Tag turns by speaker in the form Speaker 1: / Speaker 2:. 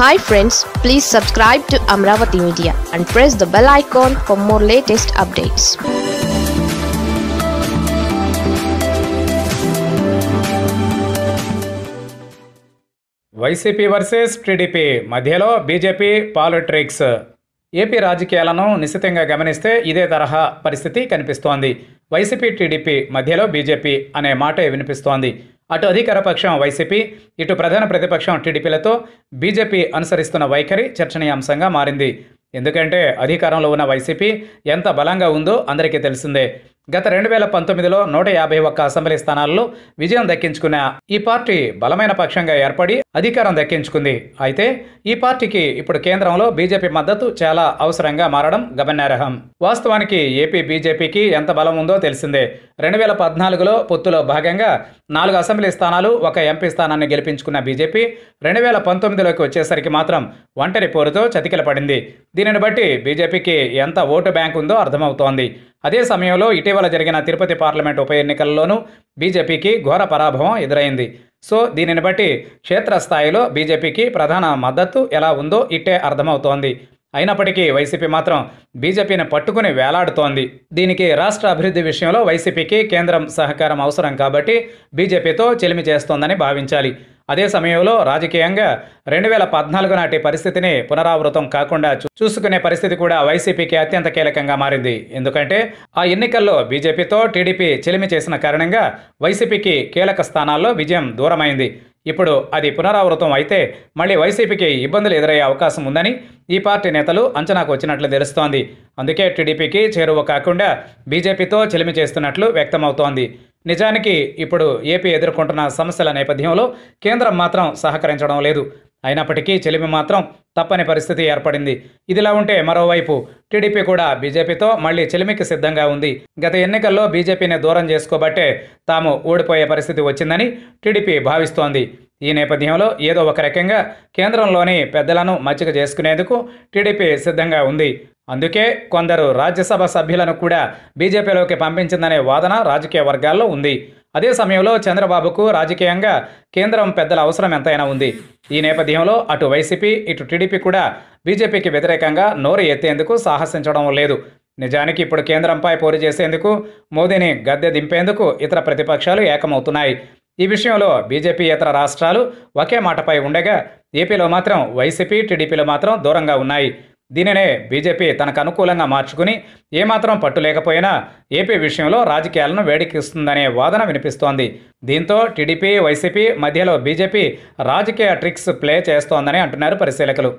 Speaker 1: hi friends please subscribe to Amaravati media and press the bell icon for more latest updates YCP versus TDP మధ్యలో BJP politricks AP రాజకీయాలను నిశ్చితంగా గమనిస్తే ఇదే తరహా పరిస్థితి కనిపిస్తోంది వైసీపీ టీడీపీ మధ్యలో బీజేపీ అనే మాట వినిపిస్తోంది అటు అధికార పక్షం వైసీపీ ఇటు ప్రధాన ప్రతిపక్షం టీడీపీలతో బీజేపీ అనుసరిస్తున్న వైఖరి చర్చనీయాంశంగా మారింది ఎందుకంటే అధికారంలో ఉన్న వైసీపీ ఎంత బలంగా ఉందో అందరికీ తెలిసిందే గత రెండు వేల పంతొమ్మిదిలో నూట యాభై ఒక్క అసెంబ్లీ స్థానాల్లో విజయం దక్కించుకున్న ఈ పార్టీ బలమైన పక్షంగా ఏర్పడి అధికారం దక్కించుకుంది అయితే ఈ పార్టీకి ఇప్పుడు కేంద్రంలో బీజేపీ మద్దతు చాలా అవసరంగా మారడం గమనార్హం వాస్తవానికి ఏపీ బీజేపీకి ఎంత బలం ఉందో తెలిసిందే రెండు వేల పద్నాలుగులో పొత్తులో భాగంగా నాలుగు అసెంబ్లీ స్థానాలు ఒక ఎంపీ స్థానాన్ని గెలిపించుకున్న బీజేపీ రెండు వేల పంతొమ్మిదిలోకి వచ్చేసరికి మాత్రం ఒంటరి పోరుతో చతికిల పడింది దీనిని బట్టి బీజేపీకి ఎంత ఓటు బ్యాంక్ ఉందో అర్థమవుతోంది అదే సమయంలో ఇటీవల జరిగిన తిరుపతి పార్లమెంట్ ఉప ఎన్నికల్లోనూ బీజేపీకి ఘోర పరాభవం ఎదురైంది సో దీనిని బట్టి క్షేత్రస్థాయిలో బీజేపీకి ప్రధాన మద్దతు ఎలా ఉందో ఇట్టే అర్థమవుతోంది అయినప్పటికీ వైసీపీ మాత్రం బీజేపీని పట్టుకుని వేలాడుతోంది దీనికి రాష్ట్ర అభివృద్ధి విషయంలో వైసీపీకి కేంద్రం సహకారం అవసరం కాబట్టి బీజేపీతో చెలిమి చేస్తోందని భావించాలి అదే సమయంలో రాజకీయంగా రెండు వేల పద్నాలుగు నాటి పరిస్థితిని పునరావృతం కాకుండా చూసుకునే పరిస్థితి కూడా వైసీపీకి అత్యంత కీలకంగా మారింది ఎందుకంటే ఆ ఎన్నికల్లో బీజేపీతో టీడీపీ చెలిమి చేసిన కారణంగా వైసీపీకి కీలక స్థానాల్లో విజయం దూరమైంది ఇప్పుడు అది పునరావృతం అయితే మళ్ళీ వైసీపీకి ఇబ్బందులు ఎదురయ్యే అవకాశం ఉందని ఈ పార్టీ నేతలు అంచనాకు వచ్చినట్లు తెలుస్తోంది అందుకే టీడీపీకి చేరువ కాకుండా బీజేపీతో చెలిమి చేస్తున్నట్లు వ్యక్తమవుతోంది నిజానికి ఇప్పుడు ఏపీ ఎదుర్కొంటున్న సమస్యల నేపథ్యంలో కేంద్రం మాత్రం సహకరించడం లేదు అయినప్పటికీ చెలిమి మాత్రం తప్పని పరిస్థితి ఏర్పడింది ఇదిలా ఉంటే మరోవైపు టీడీపీ కూడా బీజేపీతో మళ్లీ చెలిమికి సిద్ధంగా ఉంది గత ఎన్నికల్లో బీజేపీని దూరం చేసుకోబట్టే తాము ఓడిపోయే పరిస్థితి వచ్చిందని టీడీపీ భావిస్తోంది ఈ నేపథ్యంలో ఏదో ఒక రకంగా కేంద్రంలోని పెద్దలను మచ్చిక చేసుకునేందుకు టీడీపీ సిద్ధంగా ఉంది అందుకే కొందరు రాజ్యసభ సభ్యులను కూడా బీజేపీలోకి పంపించిందనే వాదన రాజకీయ వర్గాల్లో ఉంది అదే సమయంలో చంద్రబాబుకు రాజకీయంగా కేంద్రం పెద్దల అవసరం ఎంతైనా ఉంది ఈ నేపథ్యంలో అటు వైసీపీ ఇటు టీడీపీ కూడా బీజేపీకి వ్యతిరేకంగా నోరు ఎత్తేందుకు సాహసించడం లేదు నిజానికి ఇప్పుడు కేంద్రంపై పోరు చేసేందుకు మోదీని గద్దె దింపేందుకు ఇతర ప్రతిపక్షాలు ఏకమవుతున్నాయి ఈ విషయంలో బీజేపీ ఇతర రాష్ట్రాలు ఒకే మాటపై ఉండగా ఏపీలో మాత్రం వైసీపీ టీడీపీలో మాత్రం దూరంగా ఉన్నాయి దీనినే బీజేపీ తనకు అనుకూలంగా మార్చుకుని ఏమాత్రం పట్టులేకపోయినా ఏపీ విషయంలో రాజకీయాలను వేడికిస్తుందనే వాదన వినిపిస్తోంది దీంతో టీడీపీ వైసీపీ మధ్యలో బీజేపీ రాజకీయ ట్రిక్స్ ప్లే చేస్తోందని అంటున్నారు పరిశీలకులు